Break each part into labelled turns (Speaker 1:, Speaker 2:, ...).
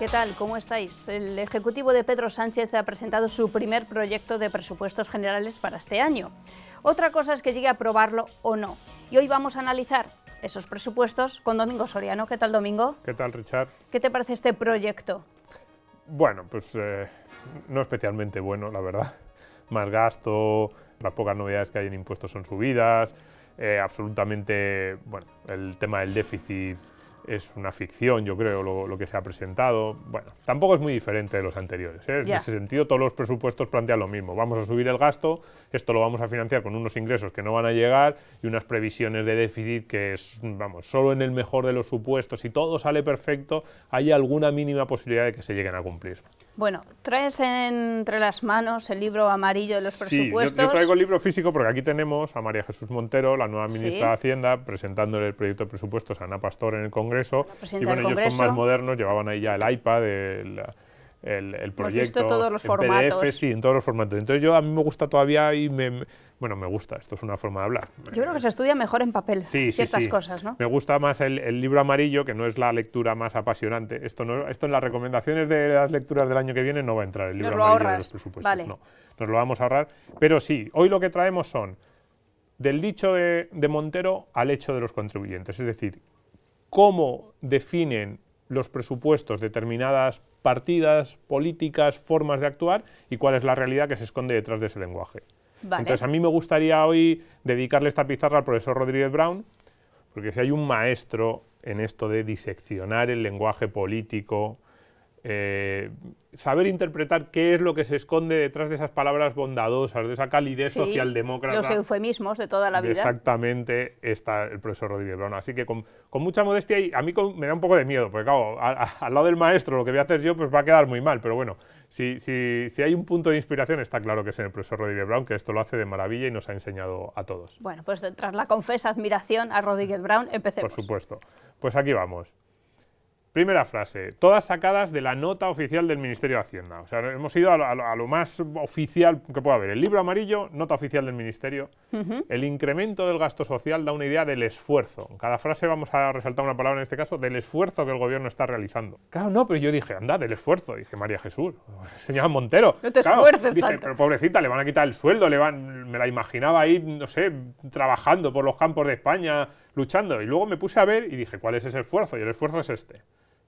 Speaker 1: ¿Qué tal? ¿Cómo estáis? El Ejecutivo de Pedro Sánchez ha presentado su primer proyecto de presupuestos generales para este año. Otra cosa es que llegue a aprobarlo o no. Y hoy vamos a analizar esos presupuestos con Domingo Soriano. ¿Qué tal, Domingo?
Speaker 2: ¿Qué tal, Richard?
Speaker 1: ¿Qué te parece este proyecto?
Speaker 2: Bueno, pues eh, no especialmente bueno, la verdad. Más gasto, las pocas novedades que hay en impuestos son subidas, eh, absolutamente, bueno, el tema del déficit es una ficción, yo creo, lo, que se ha presentado. Bueno, tampoco es muy diferente de los anteriores. ¿eh? En ese sentido, todos los presupuestos plantean lo mismo. Vamos a subir el gasto, esto lo vamos a financiar con unos ingresos que no van a llegar y unas previsiones de déficit que, es, vamos, solo en el mejor de los supuestos, y todo sale perfecto, hay alguna mínima posibilidad de que se lleguen a cumplir.
Speaker 1: Bueno, traes entre las manos el libro amarillo de los presupuestos. yo, traigo el
Speaker 2: libro físico porque aquí tenemos a María Jesús Montero, la nueva ministra de Hacienda, presentándole el proyecto de presupuestos a Ana Pastor en el Congreso y bueno, ellos son más modernos, llevaban ahí ya el iPad, el, el, proyecto, en PDF, sí, en todos los formatos. Entonces yo a mí me gusta todavía y me, bueno, me gusta, esto es una forma de hablar.
Speaker 1: Yo creo que se estudia mejor en papel sí, ciertas sí, sí.
Speaker 2: cosas, Me gusta más el, libro amarillo, que no es la lectura más apasionante. Esto, no, esto en las recomendaciones de las lecturas del año que viene no va a entrar el libro amarillo de los presupuestos, no. Nos lo vamos a ahorrar, pero sí, hoy lo que traemos son del dicho de Montero al hecho de los contribuyentes, es decir, cómo definen los presupuestos determinadas partidas, políticas, formas de actuar y cuál es la realidad que se esconde detrás de ese lenguaje. Entonces a mí me gustaría hoy dedicarle esta pizarra al profesor Rodríguez Brown, porque si hay un maestro en esto de diseccionar el lenguaje político, eh, saber interpretar qué es lo que se esconde detrás de esas palabras bondadosas, de esa calidez sí, socialdemócrata. Los
Speaker 1: eufemismos de toda la vida.
Speaker 2: Exactamente, está el profesor Rodríguez Brown. Así que con, mucha modestia y a mí me da un poco de miedo, porque al lado del maestro lo que voy a hacer yo pues va a quedar muy mal, pero bueno, si, si hay un punto de inspiración está claro que es en el profesor Rodríguez Brown, que esto lo hace de maravilla y nos ha enseñado a todos.
Speaker 1: Bueno, pues tras la confesa admiración a Rodríguez Brown,
Speaker 2: empecemos. Por supuesto. Pues aquí vamos. Primera frase, todas sacadas de la nota oficial del Ministerio de Hacienda. O sea, hemos ido a lo, más oficial que pueda haber. El libro amarillo, nota oficial del Ministerio. El incremento del gasto social da una idea del esfuerzo. En cada frase vamos a resaltar una palabra en este caso, del esfuerzo que el gobierno está realizando. Claro, no, pero yo dije, anda, del esfuerzo. Dije, María Jesús, señora Montero. No te claro, esfuerces dije, pero pobrecita, le van a quitar el sueldo, le van, me la imaginaba ahí, no sé, trabajando por los campos de España, luchando. Y luego me puse a ver y dije, ¿cuál es ese esfuerzo? Y el esfuerzo es este.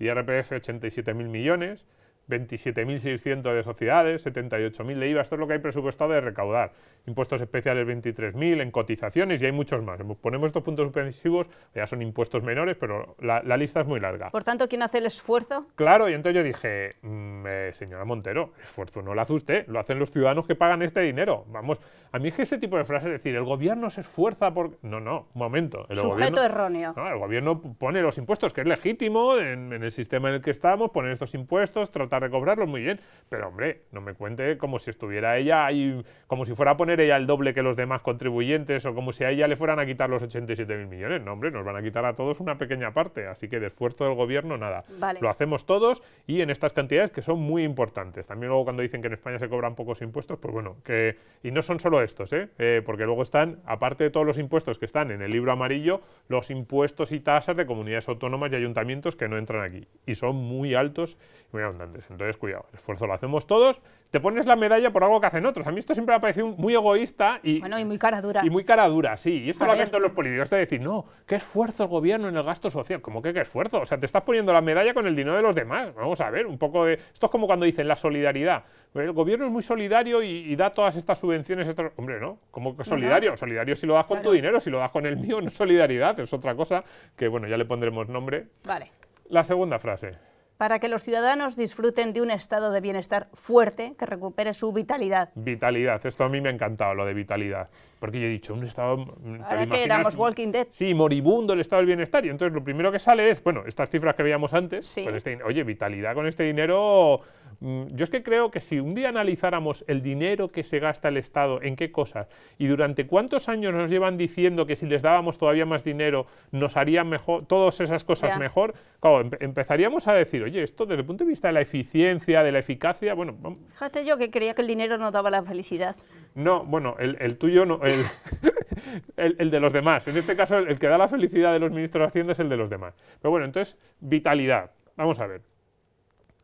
Speaker 2: IRPF 87.000 millones, 27.600 de sociedades, 78.000 de IVA, esto es lo que hay presupuestado de recaudar. Impuestos especiales 23.000, en cotizaciones y hay muchos más. Ponemos estos puntos suspensivos, ya son impuestos menores, pero la, lista es muy larga.
Speaker 1: Por tanto, ¿quién hace el esfuerzo?
Speaker 2: Claro, y entonces yo dije, mm, eh, señora Montero, esfuerzo no lo hace usted, lo hacen los ciudadanos que pagan este dinero. Vamos, a mí es que este tipo de frase es decir, el gobierno se esfuerza por... No, no, un momento. El Sujeto erróneo. el gobierno pone los impuestos, que es legítimo en, el sistema en el que estamos, pone estos impuestos, de cobrarlos muy bien. Pero hombre, no me cuente como si estuviera ella ahí, como si fuera a poner ella el doble que los demás contribuyentes o como si a ella le fueran a quitar los 87.000 millones. No, hombre, nos van a quitar a todos una pequeña parte. Así que de esfuerzo del gobierno, nada. Lo hacemos todos y en estas cantidades que son muy importantes. También luego cuando dicen que en España se cobran pocos impuestos, pues bueno, que y no son solo estos, ¿eh? Eh, porque luego están, aparte de todos los impuestos que están en el libro amarillo, los impuestos y tasas de comunidades autónomas y ayuntamientos que no entran aquí. Y son muy altos y muy abundantes. Pues entonces, cuidado, el esfuerzo lo hacemos todos, te pones la medalla por algo que hacen otros. A mí esto siempre me ha parecido muy egoísta y...
Speaker 1: muy cara dura. Y muy
Speaker 2: cara dura, sí. Y esto lo hacen todos los políticos, te decir, no, qué esfuerzo el gobierno en el gasto social. ¿Cómo que qué esfuerzo? O sea, te estás poniendo la medalla con el dinero de los demás. Vamos a ver, un poco de... Esto es como cuando dicen la solidaridad. El gobierno es muy solidario y, da todas estas subvenciones. Hombre, ¿no? ¿Cómo que solidario? Solidario si lo das con tu dinero, si lo das con el mío, no es solidaridad, es otra cosa que, bueno, ya le pondremos nombre. Vale. La segunda frase
Speaker 1: para que los ciudadanos disfruten de un estado de bienestar fuerte que recupere su vitalidad.
Speaker 2: Vitalidad, esto a mí me ha encantado, lo de vitalidad, porque yo he dicho, un estado... Ahora que éramos Walking Dead. Sí, moribundo el estado del bienestar, y entonces lo primero que sale es, bueno, estas cifras que veíamos antes, sí. Este, oye, vitalidad con este dinero Mm, yo es que creo que si un día analizáramos el dinero que se gasta el Estado, en qué cosas, y durante cuántos años nos llevan diciendo que si les dábamos todavía más dinero nos harían mejor, todas esas cosas mejor, claro, empezaríamos a decir, oye, esto desde el punto de vista de la eficiencia, de la eficacia, bueno...
Speaker 1: Fíjate yo que creía que el dinero no daba la felicidad.
Speaker 2: No, bueno, el, tuyo no, el, de los demás. En este caso, el que da la felicidad de los ministros de Hacienda es el de los demás. Pero bueno, entonces, vitalidad. Vamos a ver.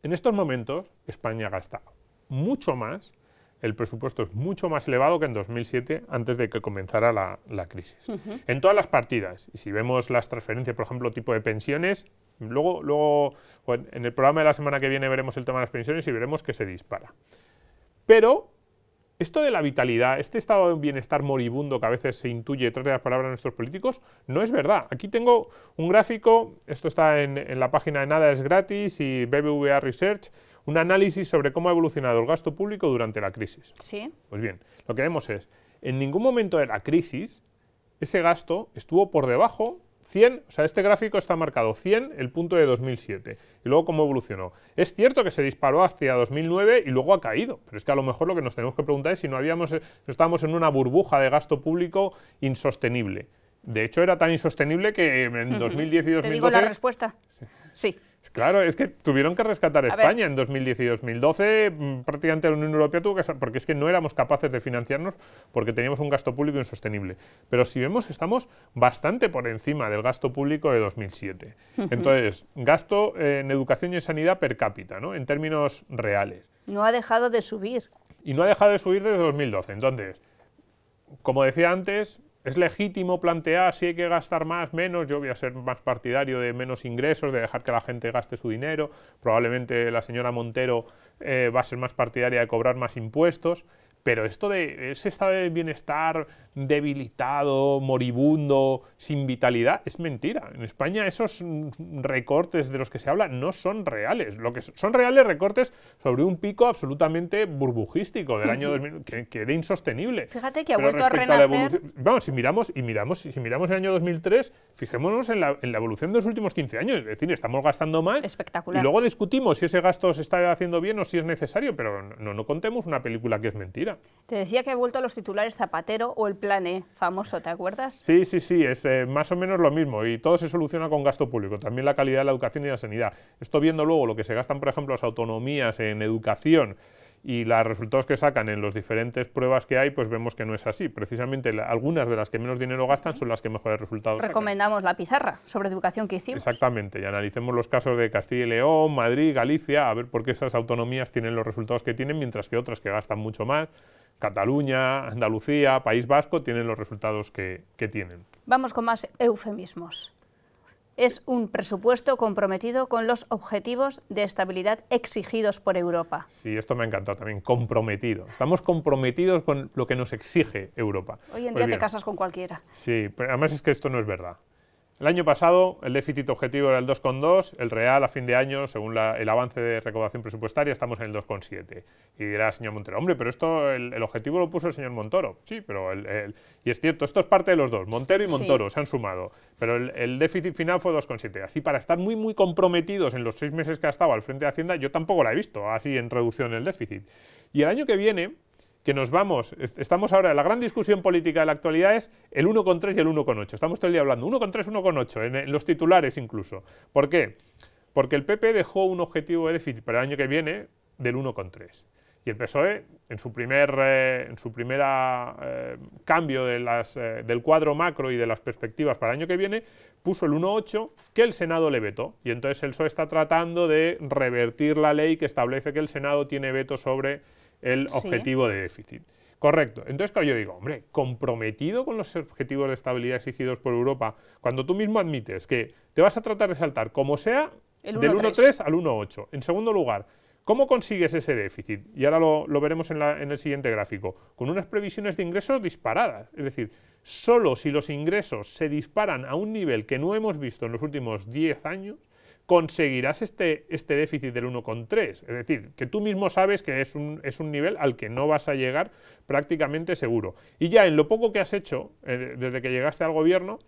Speaker 2: En estos momentos, España gasta mucho más, el presupuesto es mucho más elevado que en 2007, antes de que comenzara la, crisis. En todas las partidas, y si vemos las transferencias, por ejemplo, tipo de pensiones, luego, luego en el programa de la semana que viene veremos el tema de las pensiones y veremos que se dispara. Pero esto de la vitalidad, este estado de bienestar moribundo que a veces se intuye tras de las palabras de nuestros políticos, no es verdad. Aquí tengo un gráfico, esto está en, en la página de Nada es gratis y BBVA Research, un análisis sobre cómo ha evolucionado el gasto público durante la crisis. Sí. Pues bien, lo que vemos es, en ningún momento de la crisis, ese gasto estuvo por debajo 100, o sea, este gráfico está marcado 100, el punto de 2007, y luego cómo evolucionó. Es cierto que se disparó hacia 2009 y luego ha caído, pero es que a lo mejor lo que nos tenemos que preguntar es si no habíamos, estábamos en una burbuja de gasto público insostenible. De hecho, era tan insostenible que en 2010 y 2012... ¿Te digo la
Speaker 1: respuesta? sí.
Speaker 2: Claro, es que tuvieron que rescatar a España en 2010 y 2012. Prácticamente la Unión Europea tuvo que... Porque es que no éramos capaces de financiarnos porque teníamos un gasto público insostenible. Pero si vemos, estamos bastante por encima del gasto público de 2007. Entonces, gasto eh, en educación y en sanidad per cápita, ¿no? En términos reales.
Speaker 1: No ha dejado de subir.
Speaker 2: Y no ha dejado de subir desde 2012. Entonces, como decía antes, es legítimo plantear si hay que gastar más, menos, yo voy a ser más partidario de menos ingresos, de dejar que la gente gaste su dinero, probablemente la señora Montero eh, va a ser más partidaria de cobrar más impuestos, pero esto de ese estado de bienestar debilitado, moribundo, sin vitalidad, es mentira. En España esos recortes de los que se habla no son reales. Lo que son, reales recortes sobre un pico absolutamente burbujístico del año 2000, que, era insostenible.
Speaker 1: Fíjate que ha vuelto a renacer.
Speaker 2: vamos, si miramos, y miramos, si miramos el año 2003, fijémonos en la, en la, evolución de los últimos 15 años. Es decir, estamos gastando más. Espectacular. Y luego discutimos si ese gasto se está haciendo bien o si es necesario, pero no, no contemos una película que es mentira.
Speaker 1: Te decía que he vuelto a los titulares Zapatero o el Plan E famoso, ¿te acuerdas?
Speaker 2: Sí, sí, sí, es eh, más o menos lo mismo y todo se soluciona con gasto público, también la calidad de la educación y la sanidad. Estoy viendo luego lo que se gastan, por ejemplo, las autonomías en educación y los resultados que sacan en las diferentes pruebas que hay, pues vemos que no es así. Precisamente algunas de las que menos dinero gastan son las que mejores resultados
Speaker 1: Recomendamos la pizarra sobre educación que hicimos.
Speaker 2: Exactamente, y analicemos los casos de Castilla y León, Madrid, Galicia, a ver por qué esas autonomías tienen los resultados que tienen, mientras que otras que gastan mucho más, Cataluña, Andalucía, País Vasco, tienen los resultados que, que tienen.
Speaker 1: Vamos con más eufemismos es un presupuesto comprometido con los objetivos de estabilidad exigidos por Europa.
Speaker 2: Sí, esto me ha encantado también, comprometido. Estamos comprometidos con lo que nos exige Europa. Hoy en pues día te casas con cualquiera. Sí, pero además es que esto no es verdad. El año pasado el déficit objetivo era el 2,2, el real a fin de año, según el avance de recaudación presupuestaria, estamos en el 2,7. Y dirá, señor Montero, hombre, pero esto, el, objetivo lo puso el señor Montoro. Sí, pero el, y es cierto, esto es parte de los dos, Montero y Montoro se han sumado, pero el, déficit final fue 2,7. Así, para estar muy, muy comprometidos en los seis meses que ha estado al frente de Hacienda, yo tampoco la he visto así en reducción del déficit. Y el año que viene, que nos vamos, estamos ahora, la gran discusión política de la actualidad es el 1,3 y el 1,8. Estamos todo el día hablando 1,3, 1,8, en, los titulares incluso. ¿Por qué? Porque el PP dejó un objetivo de déficit para el año que viene del 1,3. Y el PSOE, en su primer eh, en su primera, eh, cambio eh, del cuadro macro y de las perspectivas para el año que viene, puso el 1.8 que el Senado le vetó. Y entonces el PSOE está tratando de revertir la ley que establece que el Senado tiene veto sobre el objetivo de déficit. Correcto. Entonces, claro, yo digo, hombre, comprometido con los objetivos de estabilidad exigidos por Europa, cuando tú mismo admites que te vas a tratar de saltar como sea del 1,3 al 1,8. En segundo lugar, ¿cómo consigues ese déficit? Y ahora lo, veremos en, en el siguiente gráfico, con unas previsiones de ingresos disparadas. Es decir, solo si los ingresos se disparan a un nivel que no hemos visto en los últimos 10 años, conseguirás este, este déficit del 1,3. Es decir, que tú mismo sabes que es un, es un nivel al que no vas a llegar prácticamente seguro. Y ya en lo poco que has hecho eh, desde que llegaste al gobierno,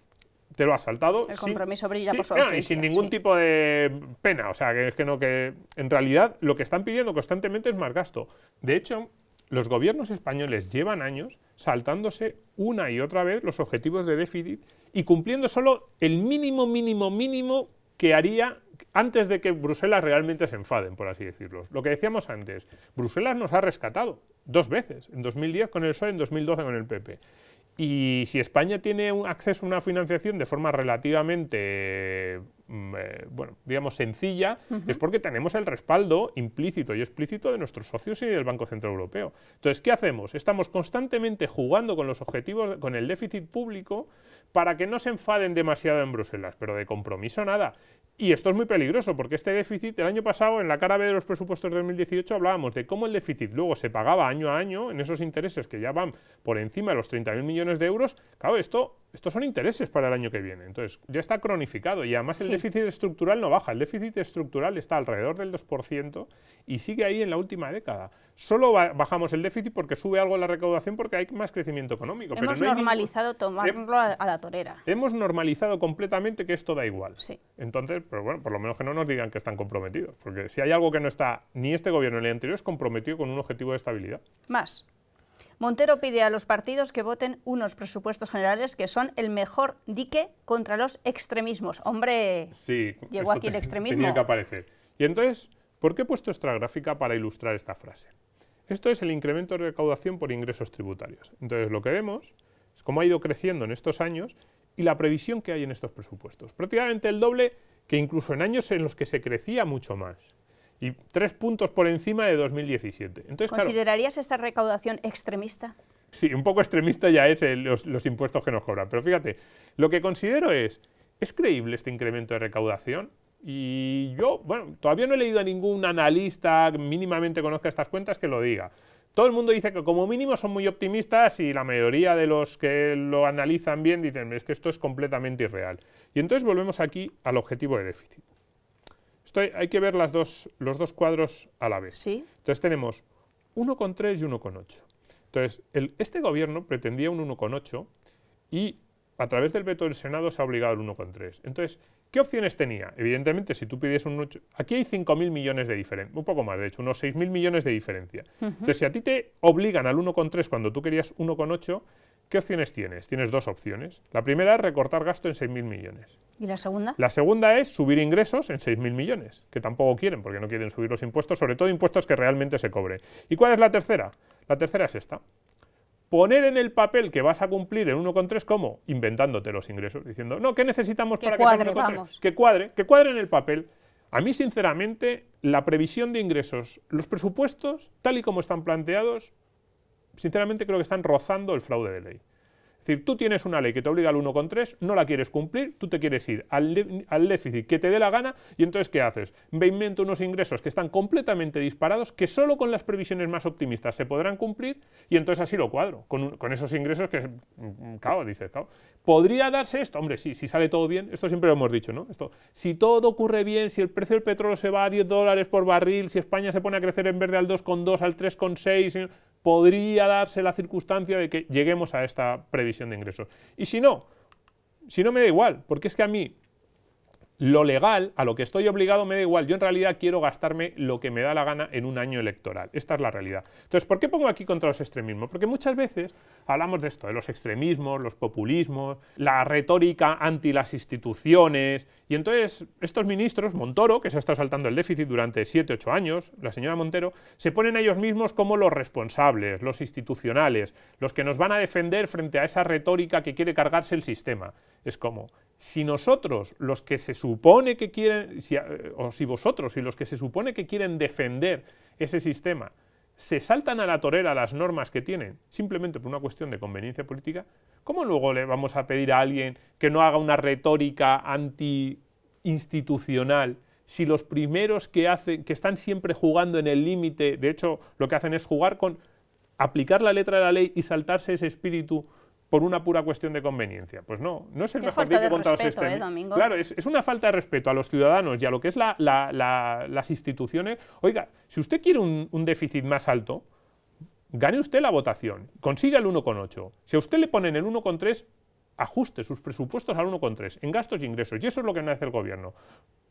Speaker 2: te lo has saltado. El compromiso
Speaker 1: brilla por su Y sin
Speaker 2: ningún tipo de pena. O sea, que es que no, que en realidad lo que están pidiendo constantemente es más gasto. De hecho, los gobiernos españoles llevan años saltándose una y otra vez los objetivos de déficit y cumpliendo solo el mínimo, mínimo, mínimo que haría antes de que Bruselas realmente se enfaden, por así decirlo. Lo que decíamos antes, Bruselas nos ha rescatado dos veces, en 2010 con el PSOE, en 2012 con el PP. Y si España tiene acceso a una financiación de forma relativamente Mm, eh, bueno, digamos, sencilla, es porque tenemos el respaldo implícito y explícito de nuestros socios y del Banco Central Europeo. Entonces, ¿qué hacemos? Estamos constantemente jugando con los objetivos, con el déficit público, para que no se enfaden demasiado en Bruselas, pero de compromiso nada. Y esto es muy peligroso, porque este déficit, el año pasado, en la cara B de los presupuestos de 2018, hablábamos de cómo el déficit luego se pagaba año a año en esos intereses que ya van por encima de los 30.000 millones de euros. Claro, esto estos son intereses para el año que viene. Entonces, ya está cronificado y además el déficit estructural no baja. El déficit estructural está alrededor del 2% y sigue ahí en la última década. Solo bajamos el déficit porque sube algo la recaudación porque hay más crecimiento económico. Hemos
Speaker 1: normalizado tomarlo a, la torera.
Speaker 2: Hemos normalizado completamente que esto da igual. Sí. Entonces, pero bueno, por lo menos que no nos digan que están comprometidos. Porque si hay algo que no está ni este gobierno ni el anterior, es comprometido con un objetivo de estabilidad.
Speaker 1: Más. Montero pide a los partidos que voten unos presupuestos generales que son el mejor dique contra los extremismos. Hombre,
Speaker 2: llegó aquí el extremismo. que Y entonces, ¿por qué he puesto esta gráfica para ilustrar esta frase? Esto es el incremento de recaudación por ingresos tributarios. Entonces, lo que vemos es cómo ha ido creciendo en estos años y la previsión que hay en estos presupuestos. Prácticamente el doble que incluso en años en los que se crecía mucho más y tres puntos por encima de 2017. Entonces,
Speaker 1: ¿Considerarías esta recaudación extremista?
Speaker 2: Sí, un poco extremista ya es los, los, impuestos que nos cobran. Pero fíjate, lo que considero es, ¿es creíble este incremento de recaudación? Y yo, bueno, todavía no he leído a ningún analista que mínimamente conozca estas cuentas que lo diga. Todo el mundo dice que como mínimo son muy optimistas y la mayoría de los que lo analizan bien dicen, es que esto es completamente irreal. Y entonces volvemos aquí al objetivo de déficit hay, que ver las dos, los dos cuadros a la vez. Entonces tenemos 1,3 y 1,8. Entonces, el, este gobierno pretendía un 1,8 y a través del veto del Senado se ha obligado al 1,3. Entonces, ¿qué opciones tenía? Evidentemente, si tú pides un 8... Aquí hay 5.000 millones de diferencia, un poco más, de hecho, unos 6.000 millones de diferencia. Entonces, si a ti te obligan al 1,3 cuando tú querías 1,8, ¿Qué opciones tienes? Tienes dos opciones. La primera es recortar gasto en 6.000 millones. ¿Y la segunda? La segunda es subir ingresos en 6.000 millones, que tampoco quieren, porque no quieren subir los impuestos, sobre todo impuestos que realmente se cobre. ¿Y cuál es la tercera? La tercera es esta. Poner en el papel que vas a cumplir en 1,3 como inventándote los ingresos, diciendo, no, ¿qué necesitamos para que cuadre, Que cuadre, que cuadre en el papel. A mí, sinceramente, la previsión de ingresos, los presupuestos, tal y como están planteados, sinceramente creo que están rozando el fraude de ley. Es decir, tú tienes una ley que te obliga al 1,3, no la quieres cumplir, tú te quieres ir al, déficit que te dé la gana y entonces ¿qué haces? Me invento unos ingresos que están completamente disparados, que solo con las previsiones más optimistas se podrán cumplir y entonces así lo cuadro, con, esos ingresos que, mm, claro, dices, claro. ¿Podría darse esto? Hombre, sí, si sale todo bien, esto siempre lo hemos dicho, ¿no? Esto, si todo ocurre bien, si el precio del petróleo se va a 10 dólares por barril, si España se pone a crecer en verde al 2,2, al 3,6 podría darse la circunstancia de que lleguemos a esta previsión de ingresos. Y si no, si no me da igual, porque es que a mí lo legal, a lo que estoy obligado, me da igual. Yo en realidad quiero gastarme lo que me da la gana en un año electoral. Esta es la realidad. Entonces, ¿por qué pongo aquí contra los extremismos? Porque muchas veces hablamos de esto, de los extremismos, los populismos, la retórica anti las instituciones. Y entonces, estos ministros, Montoro, que se ha estado saltando el déficit durante 7, 8 años, la señora Montero, se ponen a ellos mismos como los responsables, los institucionales, los que nos van a defender frente a esa retórica que quiere cargarse el sistema. Es como, si nosotros, los que se supone que quieren, eh, o si vosotros y si los que se supone que quieren defender ese sistema, se saltan a la torera las normas que tienen, simplemente por una cuestión de conveniencia política, ¿cómo luego le vamos a pedir a alguien que no haga una retórica anti-institucional si los primeros que, hacen, que están siempre jugando en el límite, de hecho, lo que hacen es jugar con aplicar la letra de la ley y saltarse ese espíritu por una pura cuestión de conveniencia. Pues no, no es el mejor día que ¿eh, claro, es, una falta de respeto a los ciudadanos y a lo que es las instituciones. Oiga, si usted quiere un, un déficit más alto, gane usted la votación, consiga el 1,8. Si a usted le ponen el 1,3, ajuste sus presupuestos al 1,3 en gastos y e ingresos. Y eso es lo que no hace el gobierno.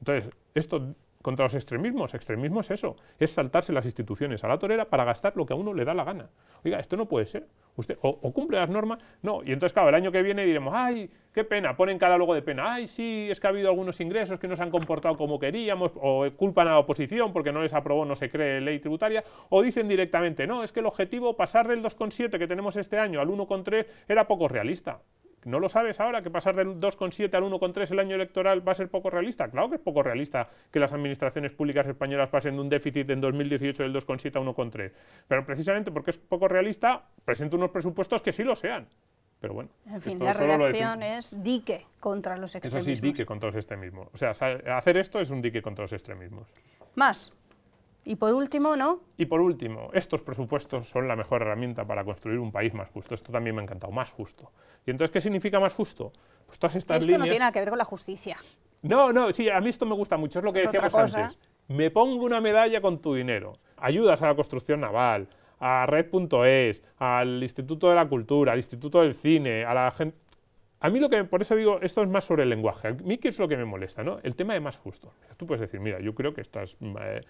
Speaker 2: Entonces, esto contra los extremismos. Extremismo es eso, es saltarse las instituciones a la torera para gastar lo que a uno le da la gana. Oiga, esto no puede ser. Usted o, cumple las normas, no. Y entonces, claro, el año que viene diremos, ay, qué pena, ponen catálogo de pena. Ay, sí, es que ha habido algunos ingresos que no se han comportado como queríamos, o culpan a la oposición porque no les aprobó, no se cree, ley tributaria, o dicen directamente, no, es que el objetivo pasar del 2,7 que tenemos este año al 1,3 era poco realista. ¿No lo sabes ahora que pasar del 2,7 al 1,3 el año electoral va a ser poco realista? Claro que es poco realista que las administraciones públicas españolas pasen de un déficit en 2018 del 2,7 a 1,3. Pero precisamente porque es poco realista, presento unos presupuestos que sí lo sean. Pero bueno, en fin, la reacción
Speaker 1: es dique contra los extremismos. Eso sí,
Speaker 2: dique contra los extremismos. O sea, hacer esto es un dique contra los extremismos.
Speaker 1: Más. Y por último, ¿no?
Speaker 2: Y por último, estos presupuestos son la mejor herramienta para construir un país más justo. Esto también me ha encantado, más justo. ¿Y entonces qué significa más justo? Pues todas estas esto no tiene
Speaker 1: nada que ver con la justicia.
Speaker 2: No, no, sí, a mí esto me gusta mucho, es lo que decíamos antes. Me pongo una medalla con tu dinero. Ayudas a la construcción naval, a Red.es, al Instituto de la Cultura, al Instituto del Cine, a la gente... A mí lo que, por eso digo, esto es más sobre el lenguaje. A mí qué es lo que me molesta, ¿no? El tema de más justo. Tú puedes decir, mira, yo creo que estás... Eh,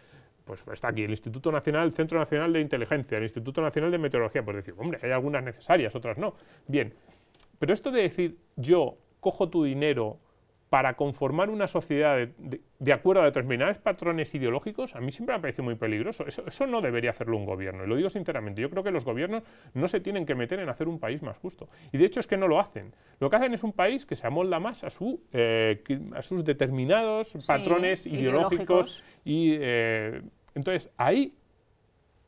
Speaker 2: pues está aquí el Instituto Nacional, el Centro Nacional de Inteligencia, el Instituto Nacional de Meteorología, pues decir, hombre, hay algunas necesarias, otras no. Bien, pero esto de decir yo cojo tu dinero para conformar una sociedad de, acuerdo a determinados patrones ideológicos, a mí siempre me ha parecido muy peligroso. Eso, no debería hacerlo un gobierno, y lo digo sinceramente. Yo creo que los gobiernos no se tienen que meter en hacer un país más justo. Y de hecho es que no lo hacen. Lo que hacen es un país que se amolda más a, su, eh, a sus determinados patrones ideológicos, y... Eh, entonces, ahí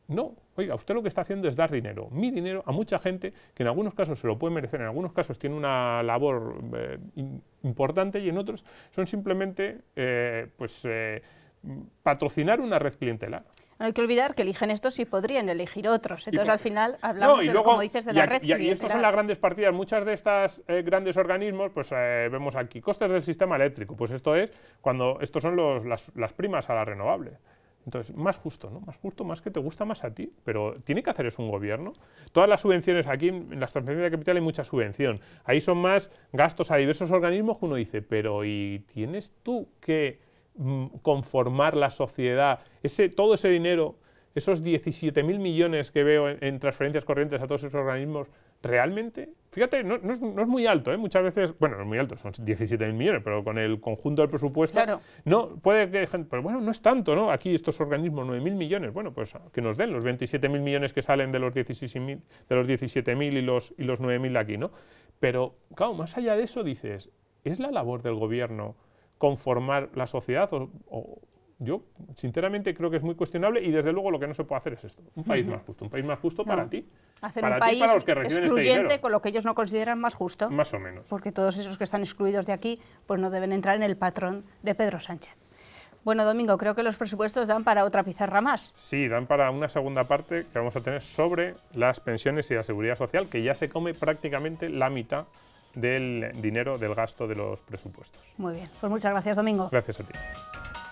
Speaker 2: no. Oiga, usted lo que está haciendo es dar dinero, mi dinero, a mucha gente que en algunos casos se lo puede merecer, en algunos casos tiene una labor eh, importante y en otros son simplemente eh, pues, eh, patrocinar una red clientela.
Speaker 1: No hay que olvidar que eligen estos y podrían elegir otros. Entonces, al final, hablamos, de, dices, de la red. Y, y, estas son las
Speaker 2: grandes partidas. Muchas de estas grandes organismos, pues vemos aquí costes del sistema eléctrico. Pues esto es cuando estos son las, las primas a la renovable. Entonces, más justo, ¿no? Más justo, más que te gusta más a ti, pero tiene que hacer eso un gobierno. Todas las subvenciones aquí, en las transferencias de capital hay mucha subvención. Ahí son más gastos a diversos organismos que uno dice, pero ¿y tienes tú que mm, conformar la sociedad? Ese, todo ese dinero, esos 17.000 millones que veo en transferencias corrientes a todos esos organismos, realmente, fíjate, no, es, muy alto, ¿eh? muchas veces, bueno, no es muy alto, son 17.000 millones, pero con el conjunto del presupuesto, no, puede que, pero bueno, no es tanto, ¿no? Aquí estos organismos, 9.000 millones, bueno, pues que nos den los 27.000 millones que salen de los 17.000 de los y los, y los 9.000 aquí, ¿no? Pero, claro, más allá de eso dices, ¿es la labor del gobierno conformar la sociedad o yo sinceramente creo que es muy cuestionable y desde luego lo que no se puede hacer es esto, un país más justo, un país más justo para ti, hacer un país este excluyente
Speaker 1: con lo que ellos no consideran más justo. Más o menos. Porque todos esos que están excluidos de aquí pues no deben entrar en el patrón de Pedro Sánchez. Bueno, Domingo, creo que los presupuestos dan para otra pizarra más.
Speaker 2: Sí, dan para una segunda parte que vamos a tener sobre las pensiones y la seguridad social, que ya se come prácticamente la mitad del dinero del gasto de los presupuestos.
Speaker 1: Muy bien, pues muchas gracias, Domingo.
Speaker 2: Gracias a ti.